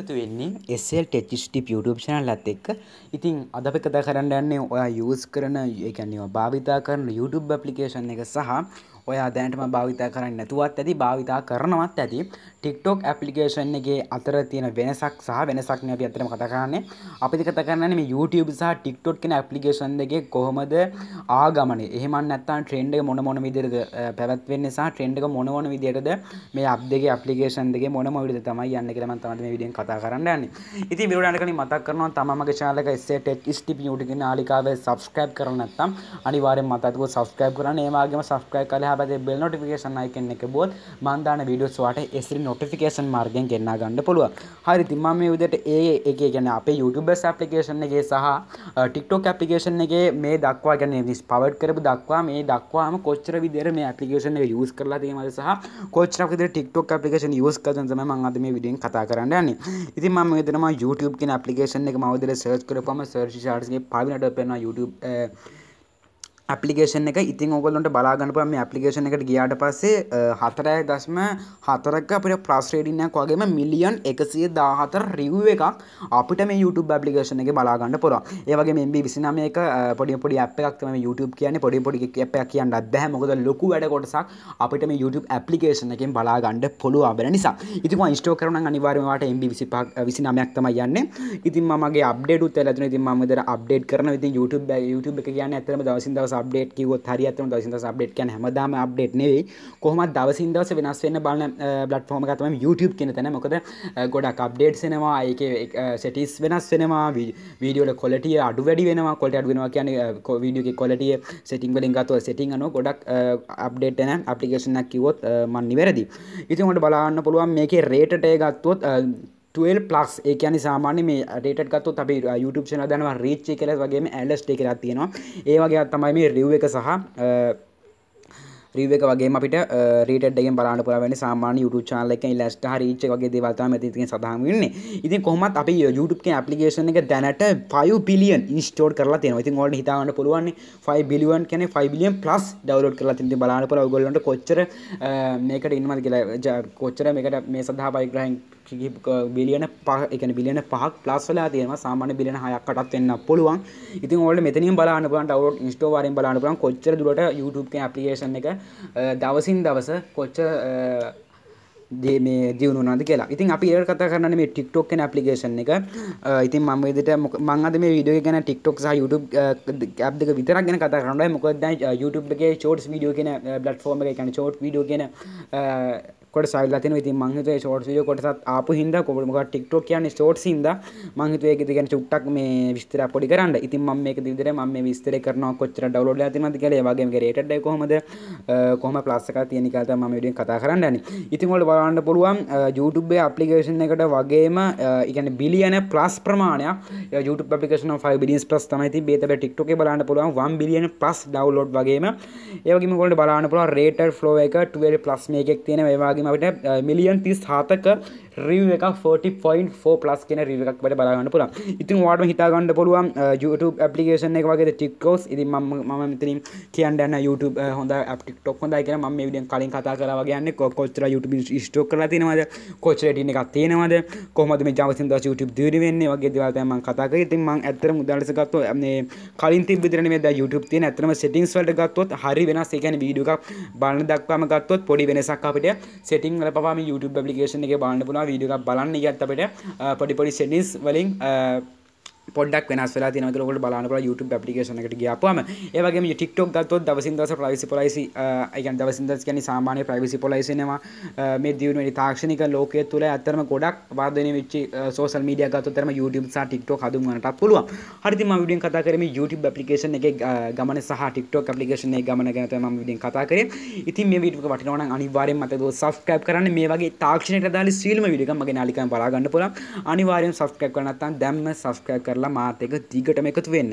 එකතු වෙන්නේ SL ටෙච්ටිප් YouTube channelලත් එක්ක. ඉතින් අද අපි කතා කරන්න යන්නේ ඔයා use කරන ඒ කියන්නේ භාවිතා කරන YouTube application එක සහ ඔයා දැනටම භාවිතා කරන්න නැතුවත් ඇති භාවිතා කරනවත් ඇති ටික්ටොක් ඇපලිකේෂන් එකගේ අතර තියෙන වෙනසක් සහ වෙනසක් නැති අතරම කතා කරන්නේ අපි කතා කරන්නේ මේ YouTube සහ TikTok කියන ඇප්ලිකේෂන් දෙකේ කොහොමද ආගමනේ එහෙම නැත්නම් ට්‍රෙන්ඩ් එක මොන මොන විදිහටද පැවැත්වෙන්නේ සහ ට්‍රෙන්ඩ් එක මොන මොන විදිහටද මේ අප් දෙකේ ඇප්ලිකේෂන් දෙකේ මොන මොන විදිහට තමයි යන්නේ කියලා මම තමයි මේ වීඩියෙන් කතා කරන්න යන්නේ ඉතින් විරුඩ අනකනි මතක් කරනවා තමමගේ channel එක SSTech STP YouTube නාලිකාවේ subscribe කරලා නැත්නම් අනිවාර්යෙන් මතකව subscribe කරන්න ඒ වගේම subscribe කරලා ලබද බෙල් නොටිකේෂන් අයිකෙන් එක බොත් මන්දාන විඩියෝස්වාට එසිරි නොටිකේෂන් මාර්ගෙන් ගෙන්න්න ගන්න පුළුව හරි තිම්ම මේ විදට ඒ එක ගැන අපේ YouTubeබස් ඇපලිකේෂන් එකගේ සහ ටික්ටෝක් ඇපලිකේෂන් එකගේ මේ දක්වා ගැන විස් පවට් කරපු දක්වා මේ දක්වාම කොච්චර විදිර මේ ඇපලිකේෂන් එක යස් කරලා තිීමද සහ කොච්චරක් විදිර ටික්ටෝක් ඇපලිකේෂන් යස් කරන ම අද මේ විඩියෙන් කතා කරන්න යන්නේ ඉතින් මම මෙතනම YouTube කියන ඇප්ලිකේෂන් එක මම විතර සර්ච් කරපුවම සර්ච් ෂාට්ස්ගේ පාවිනට පේනවා YouTube පපිේෂන එක ඉතින් ඔගොලොට බලාගන්නපම පපිේෂන එකට ගියාට පස්සේ හතරය දශම හතරක් අපට ප්‍රස්ට්‍රේඩිනයක් වගේම මිලියන් එකසිය දාහතර රිව් එකක් අපිට මේ YouTube බපලිකේෂන එක බලාගන්න පුොර ඒවගේ මෙබි විසිනම එක පොඩි පොඩි අපක්ම YouTube කියන පොඩි පොඩි අපයක් කියන්න අදැහ මොකද ලොකු වැඩ කොටසක් අපිට මේ YouTube ඇපලිකේෂන එකෙන් බලාගන්න පොළු අබෙන නිසා ඉතිම ස්ටෝ කරන අනිවාරමට එබි විසිනමයක් තම යන්න ඉතින් මගේ අප්ඩේඩු තැලතුන ඉතින් මදර අප්ඩේට කරන ඉතින් YouTube YouTube එක කියන්න ඇතරම දවසින් දවසා අප්ඩේට් කිවොත් හරියත්ම දවසින් දවස අප්ඩේට් කියන්නේ හැමදාම අප්ඩේට් නෙවෙයි කොහොමත් දවසින් දවස වෙනස් වෙන්න බලන ප්ලැට්ෆෝම් එක තමයි YouTube කියන තැන මොකද ගොඩක් අප්ඩේට්ස් එනවා ඒකේ සෙටිස් වෙනස් වෙනවා වීඩියෝ වල ක්වොලිටිය අඩු වැඩි වෙනවා ක්වොලිටි අඩු වෙනවා කියන්නේ වීඩියෝ එකේ ක්වොලිටිය සෙටින් වලින් ගත්තොත් සෙටින් අනුව ගොඩක් අප්ඩේට් වෙන ඇප්ලිකේෂන් එකක් කිව්වොත් මම නිවැරදි ඉතින් ඔයාලට බලන්න පුළුවන් මේකේ රේටට ගත්තොත් 12 ප්ලස් ඒ කියන්නේ සාමාන්‍ය මේ රේටඩ් ගත්තොත් අපි YouTube channel දනවා reach එක කියලා වගේම analyst එක කියලා තියෙනවා. ඒ වගේ තමයි මේ review එක සහ රිව එක වගේ අපිට රටෙන් බලාන්න පුලවැනි සාමාන YouTube channel එකෙන් ලැස්ට හරිච්ච වගේ දේවල් තමයි මෙතන ඉතින් සඳහන් වෙන්නේ. ඉතින් කොහොමත් අපි YouTube එකේ application එක දැනට 5 billion install කරලා තියෙනවා. ඉතින් ඔයාලට හිතා ගන්න පුළුවන් 5 billion කියන්නේ 5 billion plus download කරලා තියෙන ඉතින් බලන්න පුළුවන් ඔයගොල්ලන්ට කොච්චර මේකට ඉන්නවද කියලා කොච්චර මේකට මේ සඳහා පරිග්‍රහයෙන් බිලියන පහ එකන බිලියන පහක් ප්ලස් වෙලා තියෙනවා සාමාන්‍ය බිලියන 6කටත් වෙන්න පුළුවන්. ඉතින් ඕගොල්ලෝ මෙතනින් බලන්න පුළුවන් ඩවුන්ලෝඩ් ඉන්ස්ටෝල් වලින් බලන්න පුළුවන් කොච්චර දුරට YouTube එකේ ඇප්ලිකේෂන් එක දවසින් දවස කොච්ච දේ මේ දියුණුනාද කියලා ඉතින් අපි ඒට කතා කරන්න මේ ටික්ටොක් කෙන ඇපලිකේෂන් එක ඉතින් මම විදිට මං අද මේ වීඩියෝ ගැන ටික්ටොක් සහ YouTube ඇප් දෙක විතරක් ගැන කතා කරන්න මොකද දැන් YouTube එකේ shorts video කියන platform එක කියන්නේ short video කියන කොට සයිල් තින ඉති මංහිතේ ෂෝට් ිය කොටසත් අප හිද කොමක ටික්ටෝ කියන ෂෝට් සිද මංහිතේ ගෙන චුට්ටක් මේ විස්තර පොඩි කරන්න ඉතින් ම මේ දිදර ම විස්තර කරන කොච්චර ඩවලෝඩ තින කල වගේ රට කොමද කොම පලස්සක තියනිකත ම ඩියෙන් කතා කරන්න න ඉතින්වල බලන්න පුළුවන් YouTubeුබේ අපපලිකේෂන් එකට වගේම ඉගන බිලියන පලස් ප්‍රමාණයක් YouTube පපිකන ෆයි බිලිස් ප්‍රස් තමයි බේත e e ටික්ටෝක බලන්න පුළුවන් වන් බිලියන පස් ඩවලෝඩ් වගේම ඒවගේම ගොඩ බලාන්න පුළුව රේට ෆ්ලෝ එක ටුවල් පලස් මේ එකක් තියෙන ඒවාගේ වගේම අපිට මිලියන් 37ක රිව එකක් 40.4 ප්ලස් කෙන රිව එකක් වට බලාගන්න පුළන් ඉතින් වාටම හිතාගන්න පුළුවන් YouTube ඇපලිකේෂන් එක වගේ ටික්කෝස් ඉති ම මෙතනින් කියන්න YouTube හොඳ ටික්ටොක් හොඳයි කියෙන ම විඩියන් කලින් කතා කරවා ගන්න කොච්චර YouTube ස්ටෝ කර තිනවද කොච්චරට එකක් තියෙනවද කොහමද මේ ජාවසින් දස YouTube දිරි වෙන්නේ වගේ දවතම කතාක ඉතින් මං ඇතරම උදාලසකත්ව මේ කලින් තිබිදරන මේ YouTube තියෙන ඇතරම සෙටිංස් වලට ගත්තොත් හරි වෙනස් ඒ කියන්නේ වීඩියෝ එකක් බලන දක්වාම ගත්තොත් පොඩි වෙනසක් අපිට සෙටිං වල පවාම YouTube ඇප්ලිකේෂන් එකේ බලන්න පුළුවන් වටිනා වීඩියෝ එකක් බලන්න ගියත් අපිට පොඩි පොඩි සෙටින්ග්ස් වලින් පොඩක් වෙනස් වෙලා තියෙනවා ඒක ඔයගොල්ලෝ බලන්න පුළුවන් YouTube application එකට ගියාපුවම ඒ වගේම මේ TikTok ගත්තොත් දවසින් දවස privacy policy ඒ කියන්නේ දවසින් දවස කියන්නේ සාමාන්‍ය privacy policy එනවා මේ දියුණු වෙන තාක්ෂණික ලෝකයේ තුල ඇත්තටම ගොඩක් වර්ධනය වෙච්ච social media ගත්තොත් එතනම YouTube සහ TikTok හඳුන් ගන්නටත් පුළුවන් හරිද මම වීඩියෝ කතා කරේ මේ YouTube application එකේ ගමන සහ TikTok application එකේ ගමන ගැන තමයි මම වීඩියෝ කතා කරේ ඉතින් මේ වීඩියෝ එක වටිනවා නම් අනිවාර්යෙන් මතක දුව subscribe කරන්න මේ වගේ තාක්ෂණයට දාලි සීලම වීඩියෝ එකක් මගේ නාලිකාවෙන් බලා ගන්න පුළුවන් අනිවාර්යෙන් subscribe කරන්න නැත්නම් දැම්ම subscribe කරලා කරලා මාත් එක දිගටම එකතු වෙන්න